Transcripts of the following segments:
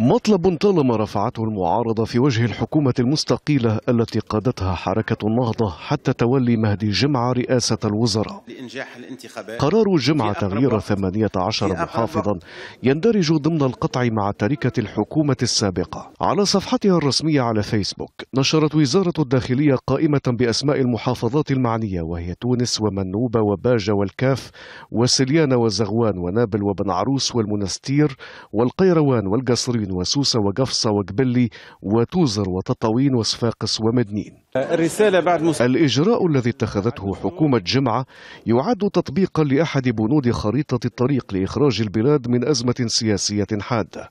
مطلب طالما رفعته المعارضة في وجه الحكومة المستقيلة التي قادتها حركة النهضة حتى تولي مهدي جمعة رئاسة الوزراء لإنجاح الانتخابات قرار جمعة تغيير 18 محافظا يندرج ضمن القطع مع تركة الحكومة السابقة على صفحتها الرسمية على فيسبوك نشرت وزارة الداخلية قائمة بأسماء المحافظات المعنية وهي تونس ومنوبة وباجة والكاف وسليان وزغوان ونابل وبن عروس والمنستير والقيروان والقصرين وسوسة وقفصة وقبلي وتوزر وتطاوين وصفاقس ومدنين الرسالة بعد مس... الإجراء الذي اتخذته حكومة جمعة يعد تطبيقا لأحد بنود خريطة الطريق لإخراج البلاد من أزمة سياسية حادة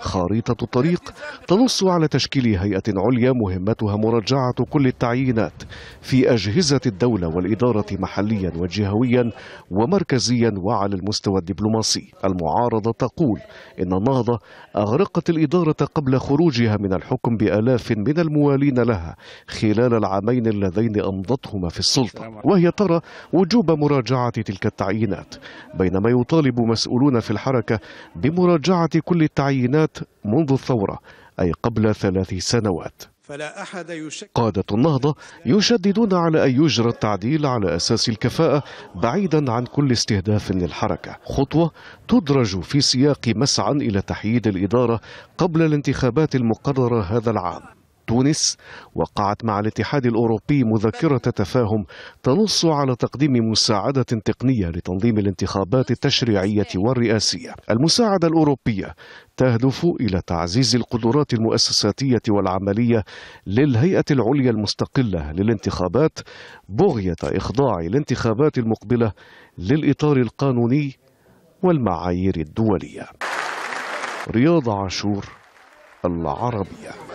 خريطة الطريق تنص على تشكيل هيئة عليا مهمتها مراجعة كل التعيينات في أجهزة الدولة والإدارة محليا وجهويا ومركزيا وعلى المستوى الدبلوماسي المعارضة تقول إن النهضة أغرقت الإدارة قبل خروجها من الحكم بآلاف من الموالين لها خلال العامين اللذين أمضتهما في السلطة وهي ترى وجوب مراجعة تلك التعيينات بينما يطالب مسؤولون في الحركة بمراجعة كل التعيينات منذ الثورة أي قبل ثلاث سنوات فلا أحد يشك... قادة النهضة يشددون على أن يجرى التعديل على أساس الكفاءة بعيدا عن كل استهداف للحركة خطوة تدرج في سياق مسعى إلى تحييد الإدارة قبل الانتخابات المقررة هذا العام تونس وقعت مع الاتحاد الأوروبي مذكرة تفاهم تنص على تقديم مساعدة تقنية لتنظيم الانتخابات التشريعية والرئاسية المساعدة الأوروبية تهدف إلى تعزيز القدرات المؤسساتية والعملية للهيئة العليا المستقلة للانتخابات بغية إخضاع الانتخابات المقبلة للإطار القانوني والمعايير الدولية رياض عاشور العربيه